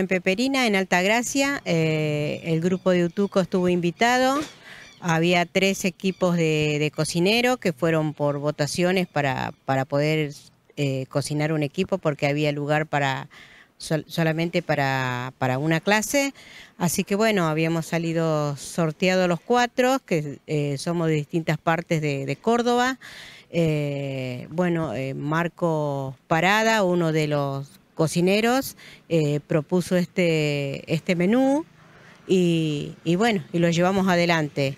en Peperina, en Altagracia. Eh, el grupo de Utuco estuvo invitado. Había tres equipos de, cocinero que fueron por votaciones para, para poder eh, cocinar un equipo porque había lugar para solamente para, para, una clase. Así que bueno, habíamos salido sorteados los cuatro, que eh, somos de distintas partes de, Córdoba. bueno, Marco Parada, uno de los cocineros, eh, propuso este, este menú y, y, bueno, y lo llevamos adelante.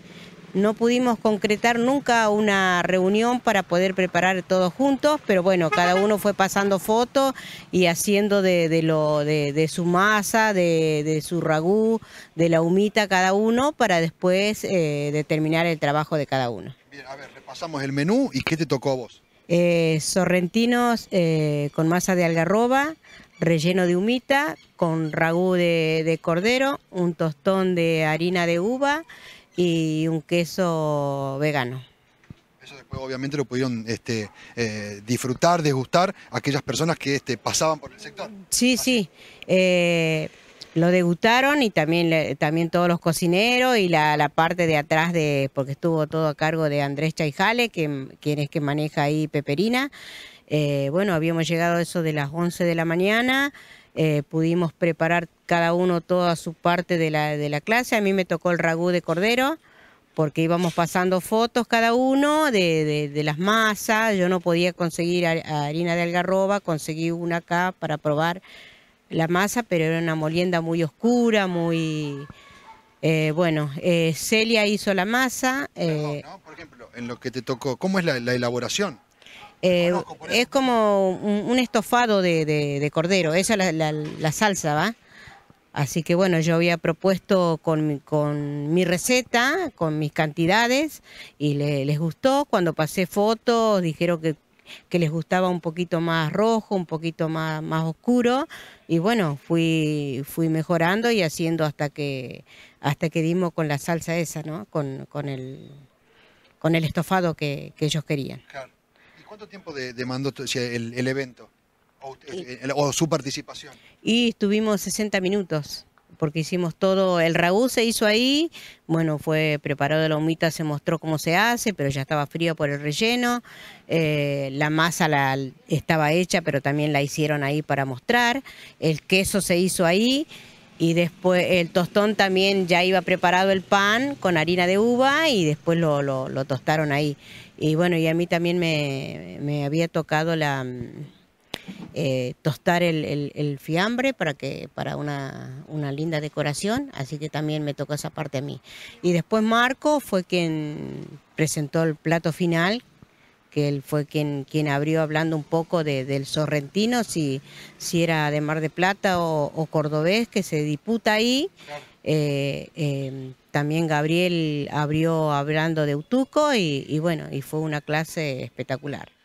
No pudimos concretar nunca una reunión para poder preparar todos juntos, pero bueno, cada uno fue pasando fotos y haciendo de, de lo, de, su masa, de, su ragú, de la humita cada uno para después eh, determinar el trabajo de cada uno. Bien, a ver, repasamos el menú y qué te tocó a vos. Eh, sorrentinos eh, con masa de algarroba, relleno de humita, con ragú de, cordero, un tostón de harina de uva y un queso vegano. Eso después obviamente lo pudieron este, eh, disfrutar, degustar aquellas personas que este, pasaban por el sector. Sí, sí lo degustaron y también, también todos los cocineros y la, parte de atrás de, porque estuvo todo a cargo de Andrés Chaijale, que, quien es que maneja ahí Peperina. Eh, bueno, habíamos llegado a eso de las 11 de la mañana, eh, pudimos preparar cada uno toda su parte de la, de la clase, a mí me tocó el ragú de cordero porque íbamos pasando fotos cada uno de, de, las masas, yo no podía conseguir harina de algarroba, conseguí una acá para probar la masa, pero era una molienda muy oscura, muy... Eh, bueno, eh, Celia hizo la masa. Eh, por ejemplo, en lo que te tocó, ¿cómo es la, elaboración? es como un, estofado de, cordero, esa es la, la, salsa, ¿va? Así que bueno, yo había propuesto con mi, con mi receta, con mis cantidades, y les gustó. Cuando pasé fotos, dijeron que que les gustaba un poquito más rojo, un poquito más, oscuro. Y bueno, fui, fui mejorando y haciendo hasta que, hasta que dimos con la salsa esa, ¿no? Con, con el, con el estofado que, ellos querían. ¿Y cuánto tiempo demandó el, el evento? O, o, su participación. Y estuvimos 60 minutos porque hicimos todo, el ragú se hizo ahí, bueno, fue preparado la humita, se mostró cómo se hace, pero ya estaba frío por el relleno, eh, la masa la, estaba hecha, pero también la hicieron ahí para mostrar, el queso se hizo ahí, y después el tostón también ya iba preparado el pan con harina de uva y después lo, lo, tostaron ahí. Y bueno, y a mí también me había tocado la eh, tostar el, fiambre para que para una, linda decoración, así que también me tocó esa parte a mí. Y después Marco fue quien presentó el plato final, que él fue quien, quien abrió hablando un poco del sorrentino, si, si era de Mar de Plata o, cordobés, que se disputa ahí. Eh, em, también Gabriel abrió hablando de Utuco y, y bueno, y fue una clase espectacular.